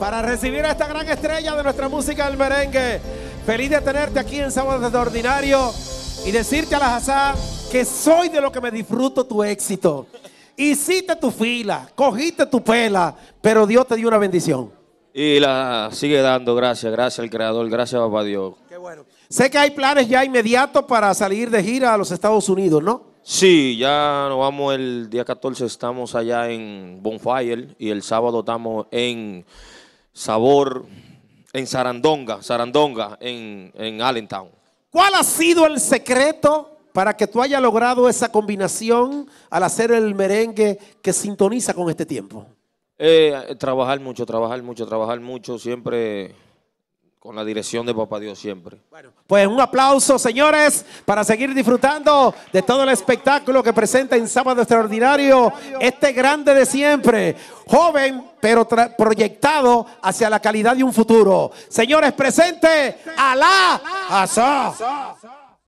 para recibir a esta gran estrella de nuestra música del merengue. Feliz de tenerte aquí en Sábado Ordinario y decirte a la Hazá que soy de lo que me disfruto tu éxito. Hiciste tu fila, cogiste tu pela, pero Dios te dio una bendición. Y la sigue dando, gracias, gracias al Creador, gracias a Dios. Qué bueno. Sé que hay planes ya inmediatos para salir de gira a los Estados Unidos, ¿no? Sí, ya nos vamos el día 14, estamos allá en Bonfire y el sábado estamos en sabor en Sarandonga, Sarandonga, en, en Allentown. ¿Cuál ha sido el secreto para que tú hayas logrado esa combinación al hacer el merengue que sintoniza con este tiempo? Eh, trabajar mucho, trabajar mucho, trabajar mucho, siempre con la dirección de Papá Dios siempre. Bueno, pues un aplauso, señores, para seguir disfrutando de todo el espectáculo que presenta en Sábado Extraordinario este grande de siempre, joven pero proyectado hacia la calidad de un futuro. Señores, presente Alá Asá.